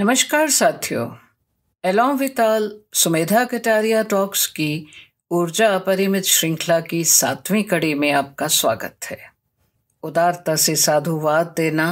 नमस्कार साथियों एलोंग विताल सुमेधा कटारिया टॉक्स की ऊर्जा अपरिमित श्रृंखला की सातवीं कड़ी में आपका स्वागत है उदारता से साधुवाद देना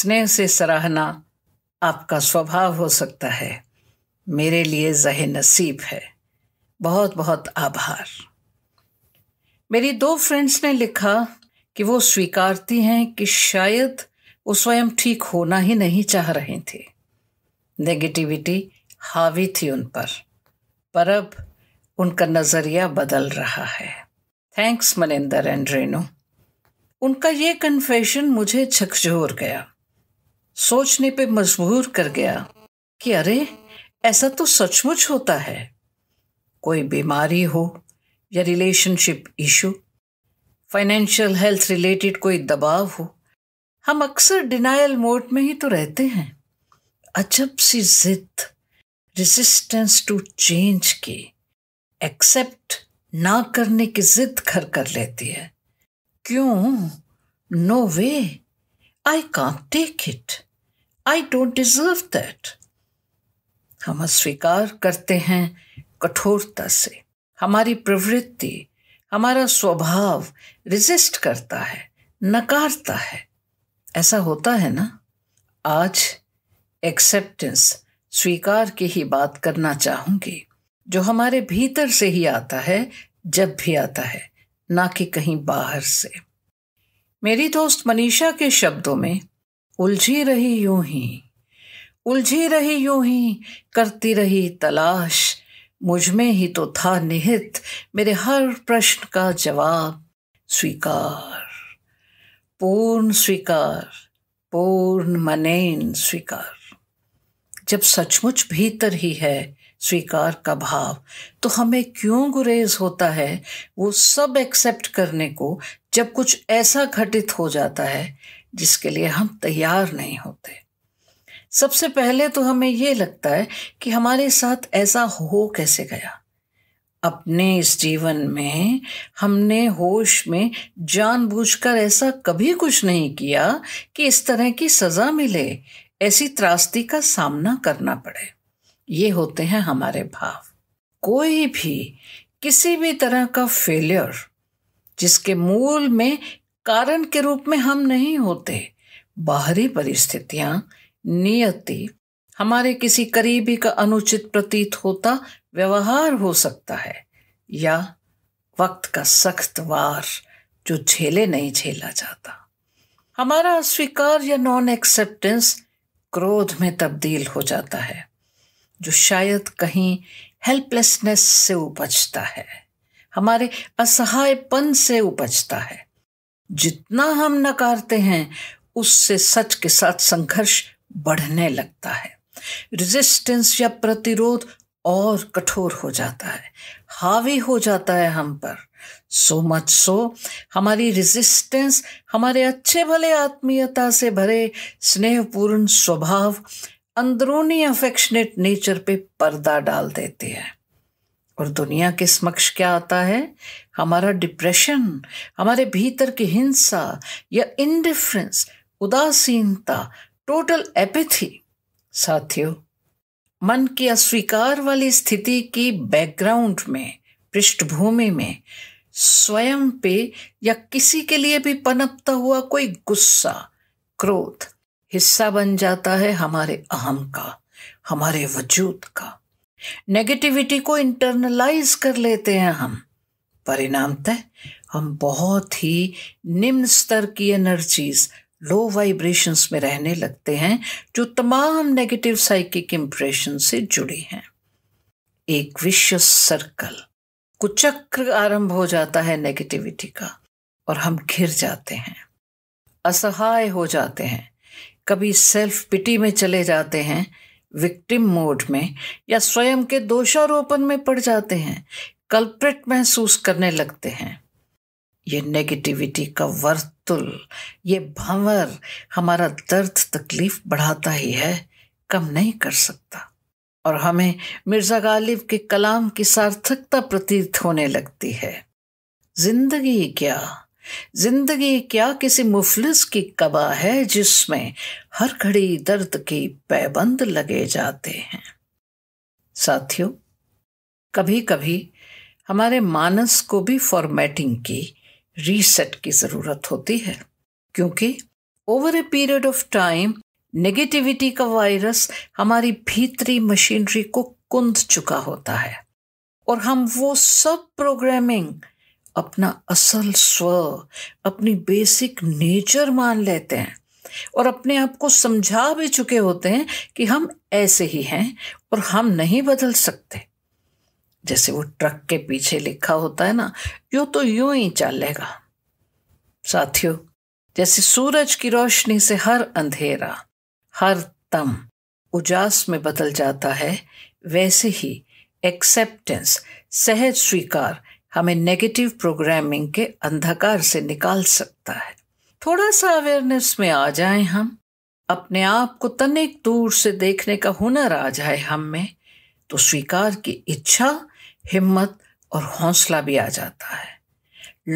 स्नेह से सराहना आपका स्वभाव हो सकता है मेरे लिए जह नसीब है बहुत बहुत आभार मेरी दो फ्रेंड्स ने लिखा कि वो स्वीकारती हैं कि शायद वो स्वयं ठीक होना ही नहीं चाह रहे थे नेगेटिविटी हावी थी उन पर पर अब उनका नज़रिया बदल रहा है थैंक्स मनिंदर एंड रेनू उनका ये कन्फेशन मुझे झकझोर गया सोचने पे मजबूर कर गया कि अरे ऐसा तो सचमुच होता है कोई बीमारी हो या relationship issue financial health related कोई दबाव हो हम अक्सर डिनायल मोड में ही तो रहते हैं अजब सी जिद रेजिस्टेंस टू चेंज की एक्सेप्ट ना करने की जिद घर कर लेती है क्यों no way I can't take it I don't deserve that हम अस्वीकार करते हैं कठोरता से हमारी प्रवृत्ति हमारा स्वभाव रिजिस्ट करता है नकारता है ऐसा होता है ना आज एक्सेप्टेंस स्वीकार की ही बात करना चाहूंगी जो हमारे भीतर से ही आता है जब भी आता है ना कि कहीं बाहर से मेरी दोस्त मनीषा के शब्दों में उलझी रही यूं ही उलझी रही यूं ही करती रही तलाश मुझ में ही तो था निहित मेरे हर प्रश्न का जवाब स्वीकार पूर्ण स्वीकार पूर्ण मनेन स्वीकार जब सचमुच भीतर ही है स्वीकार का भाव तो हमें क्यों गुरेज होता है वो सब एक्सेप्ट करने को जब कुछ ऐसा घटित हो जाता है जिसके लिए हम तैयार नहीं होते सबसे पहले तो हमें ये लगता है कि हमारे साथ ऐसा हो कैसे गया अपने इस जीवन में हमने होश में जानबूझकर ऐसा कभी कुछ नहीं किया कि इस तरह की सज़ा मिले ऐसी त्रास्ती का सामना करना पड़े ये होते हैं हमारे भाव कोई भी किसी भी तरह का फेलियर जिसके मूल में कारण के रूप में हम नहीं होते बाहरी परिस्थितियां नियति हमारे किसी करीबी का अनुचित प्रतीत होता व्यवहार हो सकता है या वक्त का सख्त वार जो झेले नहीं झेला जाता हमारा अस्वीकार या नॉन एक्सेप्टेंस क्रोध में तब्दील हो जाता है जो शायद कहीं हेल्पलेसनेस से उपजता है हमारे असहायपन से उपजता है जितना हम नकारते हैं उससे सच के साथ संघर्ष बढ़ने लगता है रेजिस्टेंस या प्रतिरोध और कठोर हो जाता है हावी हो जाता है हम पर सो मच सो हमारी रेजिस्टेंस हमारे अच्छे भले आत्मीयता से भरे स्नेहपूर्ण स्वभाव अंदरूनी अफेक्शनेट नेचर पे पर्दा डाल देती है और दुनिया के समक्ष क्या आता है हमारा डिप्रेशन हमारे भीतर की हिंसा या इंडिफरेंस उदासीनता टोटल एपेथी साथियों मन की अस्वीकार वाली स्थिति की बैकग्राउंड में पृष्ठभूमि में स्वयं पे या किसी के लिए भी पनपता हुआ कोई गुस्सा क्रोध हिस्सा बन जाता है हमारे अहम का हमारे वजूद का नेगेटिविटी को इंटरनलाइज कर लेते हैं हम परिणाम तय तो हम बहुत ही निम्न स्तर की एनर्जीज लो वाइब्रेशंस में रहने लगते हैं जो तमाम नेगेटिव साइकिक इंप्रेशन से जुड़े हैं एक विश्व सर्कल कुचक्र आरंभ हो जाता है नेगेटिविटी का और हम घिर जाते हैं असहाय हो जाते हैं कभी सेल्फ पिटी में चले जाते हैं विक्टिम मोड में या स्वयं के दोषारोपण में पड़ जाते हैं कल्प्रेट महसूस करने लगते हैं ये नेगेटिविटी का वर्तुल ये भंवर हमारा दर्द तकलीफ बढ़ाता ही है कम नहीं कर सकता और हमें मिर्ज़ा गालिब के कलाम की सार्थकता प्रतीत होने लगती है जिंदगी क्या जिंदगी क्या किसी मुफलिस की कबा है जिसमें हर घड़ी दर्द की पैबंद लगे जाते हैं साथियों कभी कभी हमारे मानस को भी फॉर्मेटिंग की रीसेट की ज़रूरत होती है क्योंकि over a period of time negativity का वायरस हमारी भीतरी मशीनरी को कुंद चुका होता है और हम वो सब प्रोग्रामिंग अपना असल स्व अपनी बेसिक नेचर मान लेते हैं और अपने आप को समझा भी चुके होते हैं कि हम ऐसे ही हैं और हम नहीं बदल सकते जैसे वो ट्रक के पीछे लिखा होता है ना यू तो यूं ही चलेगा साथियों जैसे सूरज की रोशनी से हर अंधेरा हर तम उजास में बदल जाता है वैसे ही एक्सेप्टेंस सहज स्वीकार हमें नेगेटिव प्रोग्रामिंग के अंधकार से निकाल सकता है थोड़ा सा अवेयरनेस में आ जाए हम अपने आप को तनिक दूर से देखने का हुनर आ जाए हम में तो स्वीकार की इच्छा हिम्मत और हौसला भी आ जाता है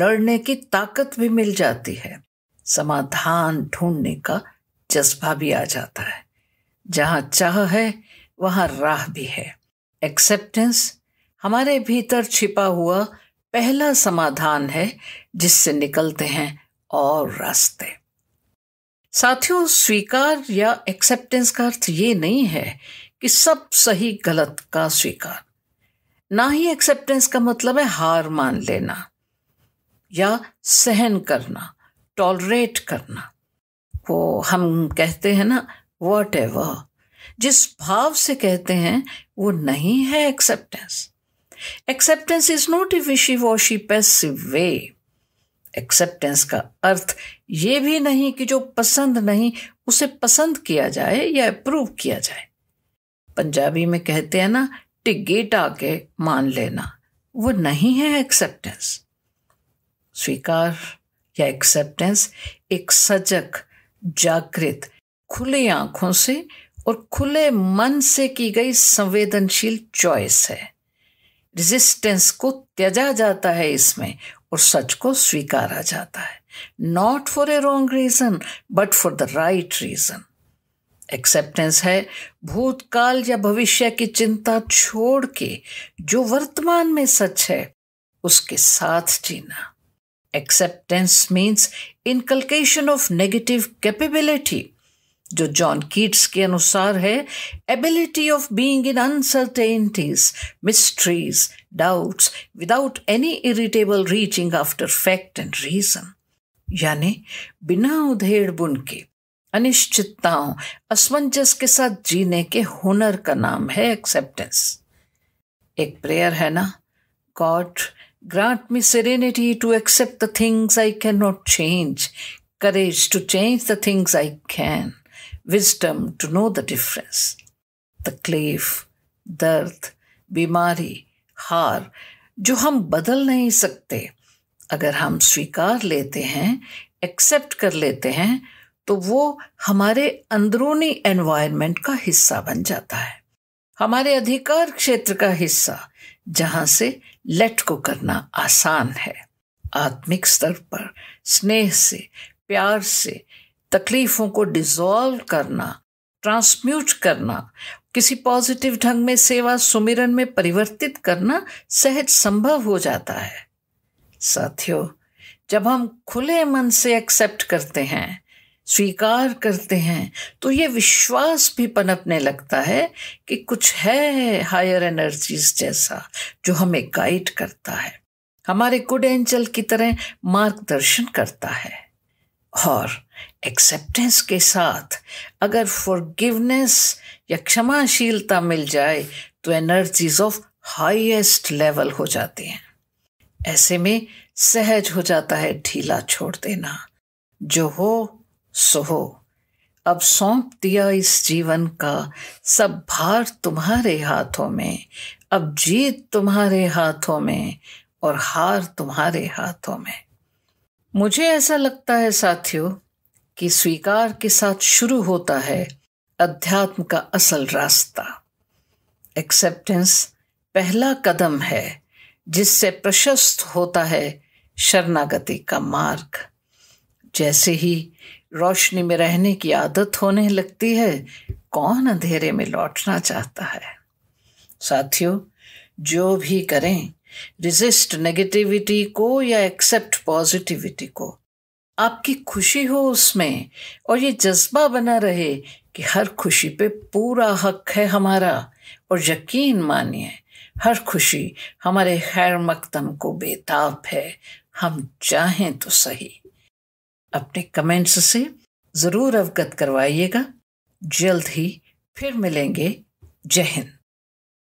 लड़ने की ताकत भी मिल जाती है समाधान ढूंढने का जज्बा भी आ जाता है जहाँ चाह है वहाँ राह भी है एक्सेप्टेंस हमारे भीतर छिपा हुआ पहला समाधान है जिससे निकलते हैं और रास्ते साथियों स्वीकार या एक्सेप्टेंस का अर्थ ये नहीं है कि सब सही गलत का स्वीकार ना ही एक्सेप्टेंस का मतलब है हार मान लेना या सहन करना टॉलरेट करना को हम कहते हैं ना वॉट एवर जिस भाव से कहते हैं वो नहीं है acceptance acceptance is not a wishy washy passive way acceptance का अर्थ ये भी नहीं कि जो पसंद नहीं उसे पसंद किया जाए या अप्रूव किया जाए पंजाबी में कहते हैं ना टिगेट आके मान लेना वो नहीं है एक्सेप्टेंस स्वीकार या एक्सेप्टेंस एक सजग जागृत खुली आंखों से और खुले मन से की गई संवेदनशील चॉइस है रेजिस्टेंस को त्यजा जाता है इसमें और सच को स्वीकारा जाता है not for a wrong reason but for the right reason acceptance है भूतकाल या भविष्य की चिंता छोड़ के जो वर्तमान में सच है उसके साथ जीना acceptance means inculcation of negative capability जो जॉन कीट्स के अनुसार है ability of being in uncertainties mysteries doubts without any irritable reaching after fact and reason यानी बिना उधेड़ बुन के अनिश्चितताओं असमंजस के साथ जीने के हुनर का नाम है एक्सेप्टेंस एक प्रेयर है ना God Grant me serenity to accept the things I cannot change, courage to change the things I can, wisdom to know the difference. The cliff, dearth, bimari, har, जो हम बदल नहीं सकते अगर हम स्वीकार लेते हैं एक्सेप्ट कर लेते हैं तो वो हमारे अंदरूनी एनवायरनमेंट का हिस्सा बन जाता है हमारे अधिकार क्षेत्र का हिस्सा जहाँ से लेट को करना आसान है आत्मिक स्तर पर स्नेह से प्यार से तकलीफों को डिजॉल्व करना ट्रांसम्यूट करना किसी पॉजिटिव ढंग में सेवा सुमिरन में परिवर्तित करना सहज संभव हो जाता है साथियों जब हम खुले मन से एक्सेप्ट करते हैं स्वीकार करते हैं तो ये विश्वास भी पनपने लगता है कि कुछ है हायर एनर्जीज जैसा जो हमें गाइड करता है हमारे गुड एंजल की तरह मार्गदर्शन करता है और एक्सेप्टेंस के साथ अगर फॉरगिवनेस या क्षमाशीलता मिल जाए तो एनर्जीज ऑफ हाईएस्ट लेवल हो जाते हैं ऐसे में सहज हो जाता है ढीला छोड़ देना जो हो सोहो अब सौंप दिया इस जीवन का सब भार तुम्हारे हाथों में अब जीत तुम्हारे हाथों में और हार तुम्हारे हाथों में मुझे ऐसा लगता है साथियों कि स्वीकार के साथ शुरू होता है अध्यात्म का असल रास्ता एक्सेप्टेंस पहला कदम है जिससे प्रशस्त होता है शरणागति का मार्ग जैसे ही रोशनी में रहने की आदत होने लगती है कौन अंधेरे में लौटना चाहता है साथियों जो भी करें रिजिस्ट नेगेटिविटी को या एक्सेप्ट पॉजिटिविटी को आपकी खुशी हो उसमें और ये जज्बा बना रहे कि हर खुशी पे पूरा हक है हमारा और यकीन मानिए हर खुशी हमारे खैर मकदम को बेताब है हम चाहें तो सही अपने कमेंट्स से ज़रूर अवगत करवाइएगा जल्द ही फिर मिलेंगे जय हिंद